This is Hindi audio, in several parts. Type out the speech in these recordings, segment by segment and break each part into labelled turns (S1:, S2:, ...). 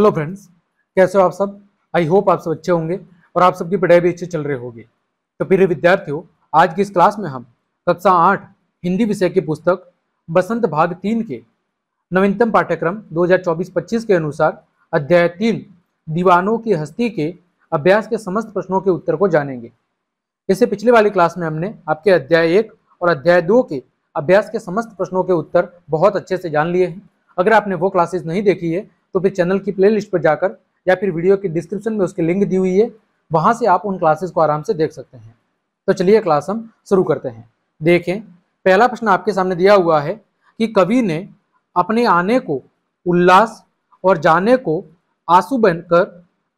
S1: हेलो फ्रेंड्स कैसे हो आप सब आई होप आप सब अच्छे होंगे और आप सबकी पढ़ाई भी अच्छे चल रहे होगी तो प्रिय विद्यार्थियों आज की इस क्लास में हम कक्षा आठ हिंदी विषय की पुस्तक बसंत भाग तीन के नवीनतम पाठ्यक्रम 2024-25 के अनुसार अध्याय तीन दीवानों की हस्ती के अभ्यास के समस्त प्रश्नों के उत्तर को जानेंगे इससे पिछले वाली क्लास में हमने आपके अध्याय एक और अध्याय दो के अभ्यास के समस्त प्रश्नों के उत्तर बहुत अच्छे से जान लिए हैं अगर आपने वो क्लासेस नहीं देखी है तो फिर चैनल की प्लेलिस्ट पर जाकर या फिर वीडियो के डिस्क्रिप्शन में उसकी लिंक दी हुई है वहाँ से आप उन क्लासेस को आराम से देख सकते हैं तो चलिए क्लास हम शुरू करते हैं देखें पहला प्रश्न आपके सामने दिया हुआ है कि कवि ने अपने आने को उल्लास और जाने को आंसू बनकर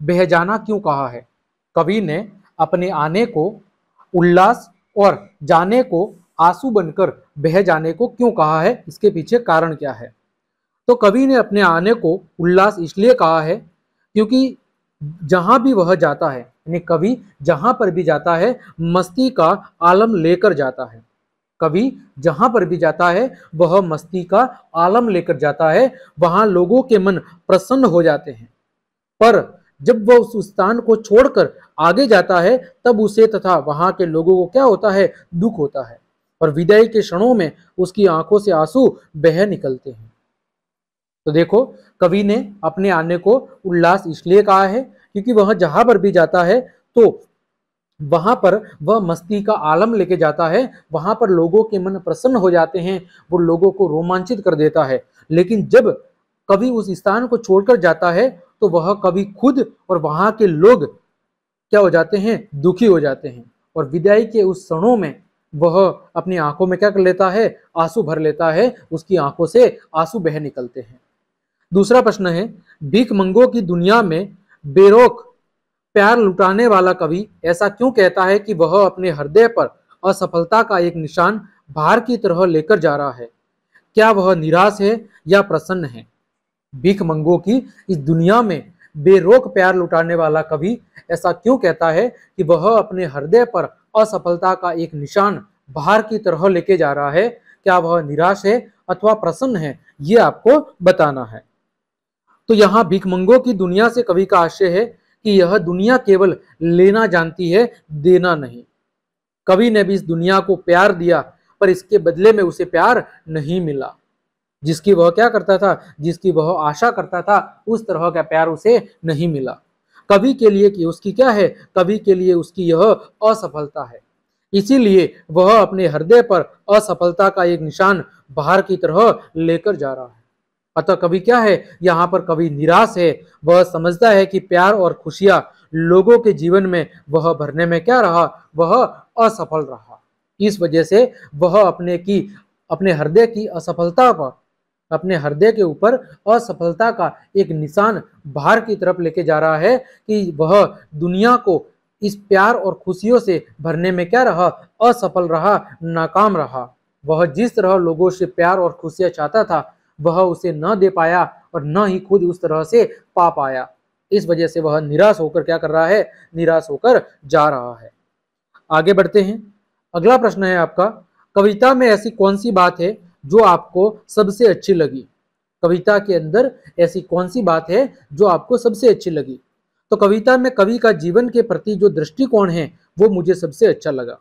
S1: बह जाना क्यों कहा है कवि ने अपने आने को उल्लास और जाने को आंसू बनकर बह जाने को क्यों कहा है इसके पीछे कारण क्या है तो कवि ने अपने आने को उल्लास इसलिए कहा है क्योंकि जहाँ भी वह जाता है यानी कवि जहाँ पर भी जाता है मस्ती का आलम लेकर जाता है कवि जहाँ पर भी जाता है वह मस्ती का आलम लेकर जाता है वहाँ लोगों के मन प्रसन्न हो जाते हैं पर जब वह उस स्थान को छोड़कर आगे जाता है तब उसे तथा वहाँ के लोगों को क्या होता है दुख होता है और विदाई के क्षणों में उसकी आंखों से आंसू बह निकलते हैं तो देखो कवि ने अपने आने को उल्लास इसलिए कहा है क्योंकि वह जहां पर भी जाता है तो वहां पर वह मस्ती का आलम लेके जाता है वहां पर लोगों के मन प्रसन्न हो जाते हैं वो लोगों को रोमांचित कर देता है लेकिन जब कवि उस स्थान को छोड़कर जाता है तो वह कवि खुद और वहां के लोग क्या हो जाते हैं दुखी हो जाते हैं और विदाई के उस क्षणों में वह अपनी आंखों में क्या कर लेता है आंसू भर लेता है उसकी आंखों से आंसू बह निकलते हैं दूसरा प्रश्न है भीख मंगों की दुनिया में बेरोक प्यार लुटाने वाला कवि ऐसा क्यों कहता है कि वह अपने हृदय पर असफलता का एक निशान भार की तरह लेकर जा रहा है क्या वह निराश है या प्रसन्न है भीख मंगों की इस दुनिया में बेरोक प्यार लुटाने वाला कवि ऐसा क्यों कहता है कि वह अपने हृदय पर असफलता का एक निशान भार की तरह लेके जा रहा है क्या वह निराश है अथवा प्रसन्न है ये आपको बताना है तो यहाँ भिकमंगों की दुनिया से कवि का आशय है कि यह दुनिया केवल लेना जानती है देना नहीं कवि ने भी इस दुनिया को प्यार दिया पर इसके बदले में उसे प्यार नहीं मिला जिसकी वह क्या करता था जिसकी वह आशा करता था उस तरह का प्यार उसे नहीं मिला कवि के लिए कि उसकी क्या है कवि के लिए उसकी यह असफलता है इसीलिए वह अपने हृदय पर असफलता का एक निशान बाहर की तरह लेकर जा रहा है अतः कवि क्या है यहाँ पर कवि निराश है वह समझता है कि प्यार और खुशियां लोगों के जीवन में वह भरने में क्या रहा वह असफल रहा इस वजह से वह अपने की अपने हृदय की असफलता पर अपने हृदय के ऊपर असफलता का एक निशान बाहर की तरफ लेके जा रहा है कि वह दुनिया को इस प्यार और खुशियों से भरने में क्या रहा असफल रहा नाकाम रहा वह जिस तरह लोगों से प्यार और खुशियाँ चाहता था वह उसे न दे पाया और न ही खुद उस तरह से पा पाया इस वजह से वह निराश होकर क्या कर रहा है निराश होकर जा रहा है आगे बढ़ते हैं अगला प्रश्न है आपका कविता में ऐसी कौन सी बात है जो आपको सबसे अच्छी लगी कविता के अंदर ऐसी कौन सी बात है जो आपको सबसे अच्छी लगी तो कविता में कवि का जीवन के प्रति जो दृष्टिकोण है वो मुझे सबसे अच्छा लगा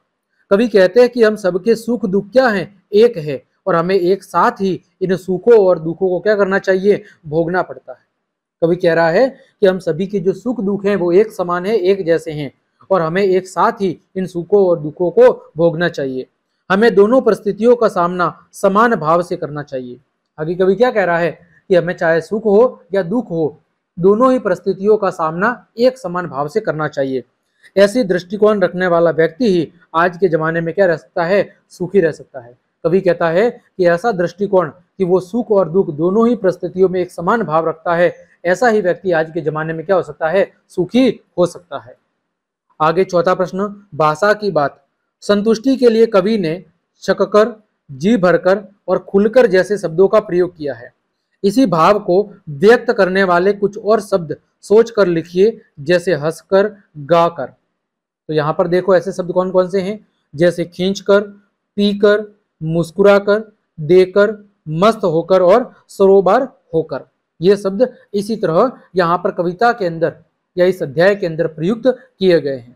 S1: कवि कहते हैं कि हम सबके सुख दुख क्या हैं एक है और हमें एक साथ ही इन सुखों और दुखों को क्या करना चाहिए भोगना पड़ता है कवि कह रहा है कि हम सभी के जो सुख दुख हैं वो एक समान है एक जैसे हैं और हमें एक साथ ही इन सुखों और दुखों को भोगना चाहिए हमें दोनों परिस्थितियों का सामना समान भाव से करना चाहिए आगे कवि क्या कह रहा है कि हमें चाहे सुख हो या दुख हो दोनों ही परिस्थितियों का सामना एक समान भाव से करना चाहिए ऐसी दृष्टिकोण रखने वाला व्यक्ति ही आज के जमाने में क्या रह सकता है सुखी रह सकता है कवि कहता है कि ऐसा दृष्टिकोण कि वो सुख और दुख दोनों ही परिस्थितियों में एक समान भाव रखता है ऐसा ही व्यक्ति आज के जमाने में क्या हो सकता है सुखी हो सकता है आगे चौथा प्रश्न भाषा की बात संतुष्टि के लिए कवि ने छककर जी भरकर और खुलकर जैसे शब्दों का प्रयोग किया है इसी भाव को व्यक्त करने वाले कुछ और शब्द सोच कर लिखिए जैसे हंसकर गाकर तो यहां पर देखो ऐसे शब्द कौन कौन से हैं जैसे खींचकर पीकर मुस्कुराकर देकर मस्त होकर और सरोबार होकर ये शब्द इसी तरह यहाँ पर कविता के अंदर या इस अध्याय के अंदर प्रयुक्त किए गए हैं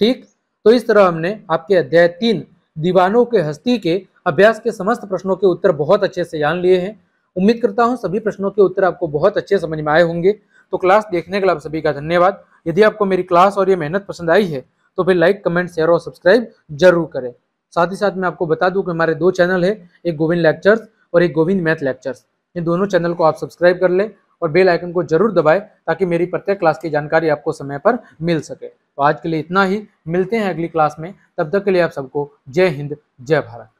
S1: ठीक तो इस तरह हमने आपके अध्याय तीन दीवानों के हस्ती के अभ्यास के समस्त प्रश्नों के उत्तर बहुत अच्छे से जान लिए हैं उम्मीद करता हूँ सभी प्रश्नों के उत्तर आपको बहुत अच्छे समझ में आए होंगे तो क्लास देखने के लिए आप सभी का धन्यवाद यदि आपको मेरी क्लास और ये मेहनत पसंद आई है तो फिर लाइक कमेंट शेयर और सब्सक्राइब जरूर करें साथ ही साथ मैं आपको बता दूं कि हमारे दो चैनल है एक गोविंद लेक्चर्स और एक गोविंद मैथ लेक्चर्स इन दोनों चैनल को आप सब्सक्राइब कर लें और बेल आइकन को जरूर दबाएं ताकि मेरी प्रत्येक क्लास की जानकारी आपको समय पर मिल सके तो आज के लिए इतना ही मिलते हैं अगली क्लास में तब तक के लिए आप सबको जय हिंद जय भारत